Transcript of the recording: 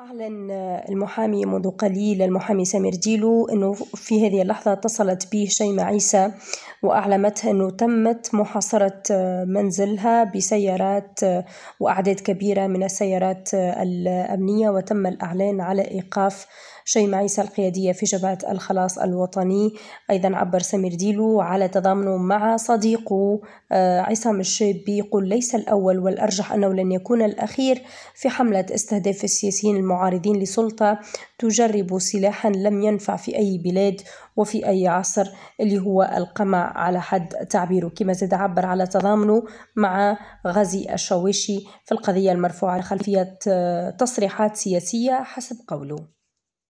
أعلن المحامي منذ قليل المحامي سمير ديلو أنه في هذه اللحظة اتصلت به شيماء عيسى وأعلمتها أنه تمت محاصرة منزلها بسيارات وأعداد كبيرة من السيارات الأمنية وتم الإعلان على إيقاف شيماء عيسى القيادية في جبهة الخلاص الوطني أيضا عبر سمير ديلو على تضامنه مع صديقه آه، عصام الشابي يقول ليس الأول والأرجح أنه لن يكون الأخير في حملة استهداف السياسيين المعارضين لسلطة تجرب سلاحا لم ينفع في أي بلاد وفي أي عصر اللي هو القمع على حد تعبيره كما تتعبر على تضامنه مع غازي الشاويشي في القضية المرفوعة خلفية تصريحات سياسية حسب قوله